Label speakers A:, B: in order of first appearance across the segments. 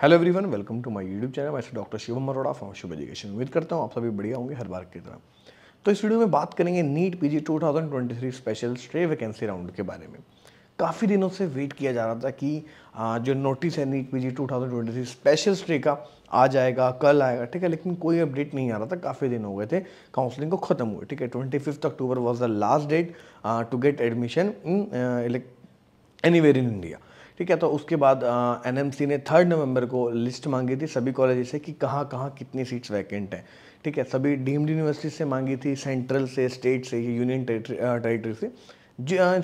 A: hello everyone welcome to my YouTube channel मैं doctor Shivam Maroda from Shubh education उम्मीद करता हूँ आप सभी बढ़िया होंगे हर बार की तरह तो इस वीडियो में बात करेंगे NEET PG 2023 special stray vacancy round के बारे में काफ़ी दिनों से वेट किया जा रहा था कि जो नोटिस है नीट पीजी जी स्पेशल स्ट्रे का आ जाएगा कल आएगा ठीक है लेकिन कोई अपडेट नहीं आ रहा था काफ़ी दिन हो गए थे काउंसलिंग को ख़त्म हुए ठीक है twenty October was the last date to get admission in any in India ठीक है तो उसके बाद एनएमसी ने थर्ड नवंबर को लिस्ट मांगी थी सभी कॉलेज से कि कहाँ कहाँ कितनी सीट्स वैकेंट हैं ठीक है सभी डीम्ड यूनिवर्सिटी से मांगी थी सेंट्रल से स्टेट से यूनियन टेरिटरी से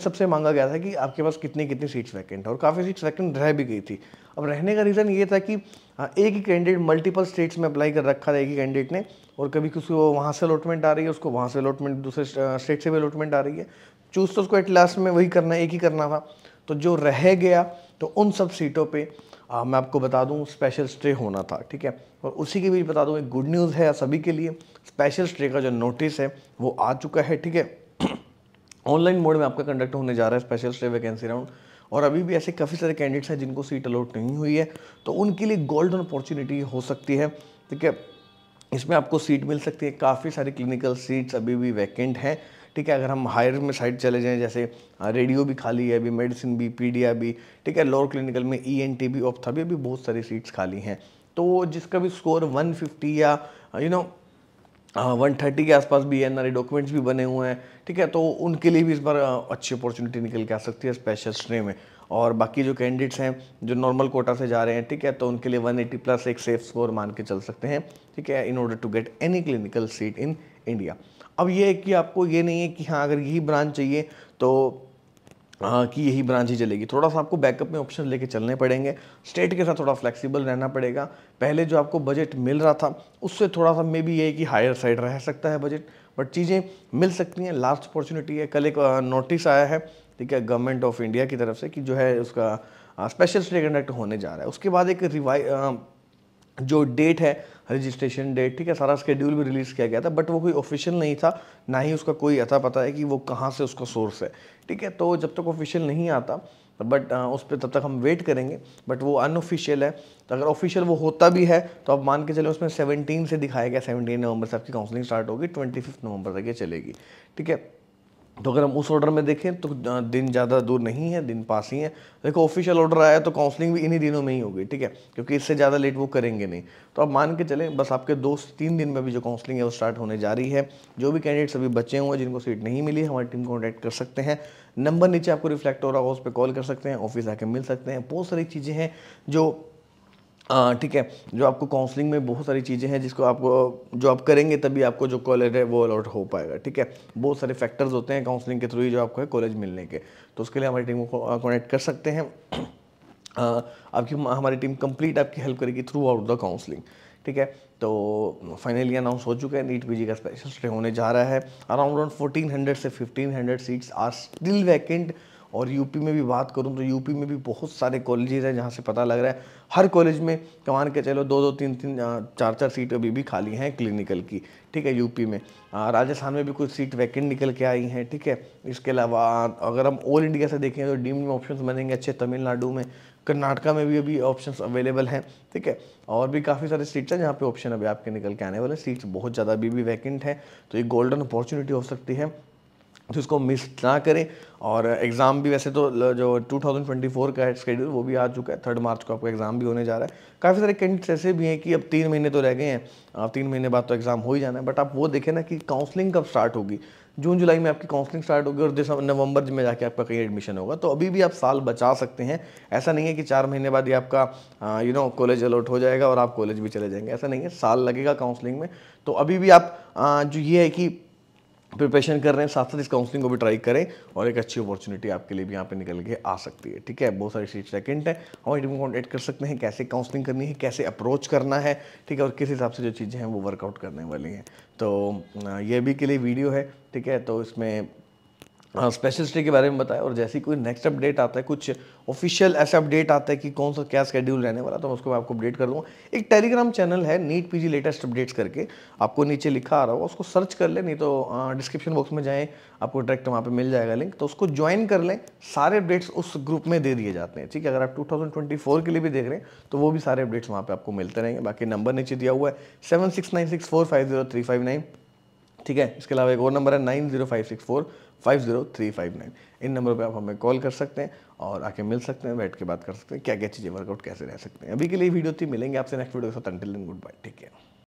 A: सबसे मांगा गया था कि आपके पास कितनी कितनी सीट्स वैकेंट है और काफ़ी सीट्स वैकेंट रह भी गई थी अब रहने का रीज़न ये था कि एक ही कैंडिडेट मल्टीपल स्टेट्स में अप्लाई कर रखा था एक ही कैंडिडेट ने और कभी किसी को वहाँ से अलॉटमेंट आ रही है उसको वहाँ से अलॉटमेंट दूसरे स्टेट से भी अलॉटमेंट आ रही है चूज़ तो उसको एट लास्ट में वही करना एक ही करना था तो जो रह गया तो उन सब सीटों पे आ, मैं आपको बता दूं स्पेशल स्टे होना था ठीक है और उसी के बीच बता दूं एक गुड न्यूज़ है सभी के लिए स्पेशल स्टे का जो नोटिस है वो आ चुका है ठीक है ऑनलाइन मोड में आपका कंडक्ट होने जा रहा है स्पेशल स्टे वैकेंसी राउंड और अभी भी ऐसे काफ़ी सारे कैंडिडेट्स हैं जिनको सीट अलाउट नहीं हुई है तो उनके लिए गोल्डन अपॉर्चुनिटी हो सकती है ठीक है इसमें आपको सीट मिल सकती है काफ़ी सारी क्लिनिकल सीट्स अभी भी वैकेंट हैं ठीक है अगर हम हायर में साइड चले जाएँ जैसे रेडियो भी खाली है अभी मेडिसिन भी पीडिया भी ठीक है लोअर क्लिनिकल में ई एन टी भी ऑप्था भी अभी बहुत सारी सीट्स खाली हैं तो जिसका भी स्कोर 150 या you you know know, one हाँ, थर्टी के आसपास भी एन डॉक्यूमेंट्स भी बने हुए हैं ठीक है तो उनके लिए भी इस बार अच्छी अपॉर्चुनिटी निकल के आ सकती है स्पेशल स्ट्रे में और बाकी जो कैंडिडेट्स हैं जो नॉर्मल कोटा से जा रहे हैं ठीक है तो उनके लिए 180 प्लस एक सेफ स्कोर मान के चल सकते हैं ठीक है in order to get any clinical seat in India अब ये है कि आपको ये नहीं है कि हाँ अगर यही ब्रांच चाहिए तो हाँ, कि यही ब्रांच ही चलेगी थोड़ा सा आपको बैकअप में ऑप्शन लेके चलने पड़ेंगे स्टेट के साथ थोड़ा फ्लेक्सिबल रहना पड़ेगा पहले जो आपको बजट मिल रहा था उससे थोड़ा सा मे बी ये कि हायर साइड रह सकता है बजट बट चीज़ें मिल सकती हैं लास्ट अपॉर्चुनिटी है कल एक नोटिस आया है ठीक है गवर्नमेंट ऑफ इंडिया की तरफ से कि जो है उसका स्पेशल स्टे कंडक्ट होने जा रहा है उसके बाद एक रिवाइ जो डेट है रजिस्ट्रेशन डेट ठीक है सारा स्केड्यूल भी रिलीज़ किया गया था बट वो कोई ऑफिशियल नहीं था ना ही उसका कोई अता पता है कि वो कहाँ से उसका सोर्स है ठीक है तो जब तक ऑफिशियल नहीं आता बट uh, उस पर तब तक हम वेट करेंगे बट वो अनऑफिशियल है तो अगर ऑफिशियल वो होता भी है तो आप मान के चले उसमें सेवनटीन से दिखाया गया सेवनटीन नवंबर से आपकी काउंसलिंग स्टार्ट होगी ट्वेंटी फिफ्थ नवंबर तक ये चलेगी ठीक है तो अगर हम उस ऑर्डर में देखें तो दिन ज़्यादा दूर नहीं है दिन पास ही है देखो ऑफिशियल ऑर्डर आया तो काउंसलिंग भी इन्हीं दिनों में ही होगी ठीक है क्योंकि इससे ज़्यादा लेट वो करेंगे नहीं तो आप मान के चलें बस आपके दो तीन दिन में भी जो काउंसलिंग है वो स्टार्ट होने जा रही है जो भी कैंडिडेट्स अभी बचे हुए हैं जिनको सीट नहीं मिली हमारी टीम कॉन्टैक्ट कर सकते हैं नंबर नीचे आपको रिफ्लेक्ट हो रहा होगा उस पर कॉल कर सकते हैं ऑफिस आके मिल सकते हैं बहुत सारी चीज़ें हैं जो ठीक है जो आपको काउंसलिंग में बहुत सारी चीज़ें हैं जिसको आपको जो आप करेंगे तभी आपको जो कॉलेज है वो अलॉट हो पाएगा ठीक है बहुत सारे फैक्टर्स होते हैं काउंसलिंग के थ्रू ही जो आपको है कॉलेज मिलने के तो उसके लिए हमारी टीम को कॉनेक्ट कर सकते हैं आपकी हमारी टीम कंप्लीट आपकी हेल्प करेगी थ्रू आउट द काउंसलिंग ठीक है तो फाइनली अनाउंस हो चुका है नीट पी का स्पेशल स्टे होने जा रहा है अराउंड फोर्टीन हंड्रेड से fifteen hundred seats are still vacant और यूपी में भी बात करूँ तो यूपी में भी बहुत सारे कॉलेजेज हैं जहाँ से पता लग रहा है हर कॉलेज में कमान के चलो दो दो तीन तीन चार चार सीट अभी भी खाली हैं क्लिनिकल की ठीक है यूपी में राजस्थान में भी कुछ सीट वैकेंट निकल के आई हैं ठीक है इसके अलावा अगर हम ऑल इंडिया से देखें तो डीम्ड ऑप्शन बनेंगे अच्छे तमिलनाडु में कर्नाटका में भी अभी ऑप्शन अवेलेबल हैं ठीक है और भी काफ़ी सारे सीट्स हैं जहाँ पे ऑप्शन अभी आपके निकल के आने वाले सीट्स बहुत ज़्यादा अभी भी वैकेंट हैं तो ये गोल्डन अपॉर्चुनिटी हो सकती है तो इसको मिस ना करें और एग्ज़ाम भी वैसे तो जो 2024 का स्केड्यूल वो भी आ चुका है थर्ड मार्च को आपका एग्ज़ाम भी होने जा रहा है काफ़ी सारे कैंडिडेट्स ऐसे भी हैं कि अब तीन महीने तो रह गए हैं अब तीन महीने बाद तो एग्ज़ाम हो ही जाना है बट आप वो देखें ना कि काउंसलिंग कब स्टार्ट होगी जून जुलाई में आपकी काउंसलिंग स्टार्ट होगी और दिसंबर नवंबर में जाके आपका कहीं एडमिशन होगा तो अभी भी आप साल बचा सकते हैं ऐसा नहीं है कि चार महीने बाद ही आपका यू नो कॉलेज अलॉट हो जाएगा और आप कॉलेज भी चले जाएंगे ऐसा नहीं है साल लगेगा काउंसलिंग में तो अभी भी आप आ, जो ये है कि प्रिपरेशन कर रहे हैं साथ साथ इस काउंसलिंग को भी ट्राई करें और एक अच्छी अपॉर्चुनिटी आपके लिए भी यहाँ पे निकल के आ सकती है ठीक है बहुत सारी चीज सेकेंड है हमारी टीम कॉन्टेक्ट कर सकते हैं कैसे काउंसलिंग करनी है कैसे अप्रोच करना है ठीक है और किस हिसाब से जो चीज़ें हैं वो वर्कआउट करने वाली हैं तो ये भी के लिए वीडियो है ठीक है तो इसमें स्पेशल हाँ, स्टे के बारे में बताया और जैसे कोई नेक्स्ट अपडेट आता है कुछ ऑफिशियल ऐसा अपडेट आता है कि कौन सा क्या स्केड्यूल रहने वाला तो मैं उसको मैं आपको अपडेट कर दूँगा एक टेलीग्राम चैनल है नीट पीजी लेटेस्ट अपडेट्स करके आपको नीचे लिखा आ रहा होगा उसको सर्च कर लें नहीं तो डिस्क्रिप्शन हाँ, बॉक्स में जाएँ आपको डायरेक्ट वहाँ पर मिल जाएगा लिंक तो उसको ज्वाइन कर लें सारे अपडेट्स उस ग्रुप में दे दिए जाते हैं ठीक है अगर आप टू के लिए भी देख रहे हैं तो वो भी सारे अपडेट्स वहाँ पर आपको मिलते रहेंगे बाकी नंबर नीचे दिया हुआ है सेवन ठीक है इसके अलावा एक और नंबर है nine zero five six four five zero three five nine इन नंबर पे आप हमें कॉल कर सकते हैं और आके मिल सकते हैं बैठ के बात कर सकते हैं क्या क्या चीज़ें वर्कआउट कैसे रह सकते हैं अभी के लिए वीडियो थी मिलेंगे आपसे नेक्स्ट वीडियो के साथ अंटिल गुड बाय ठीक है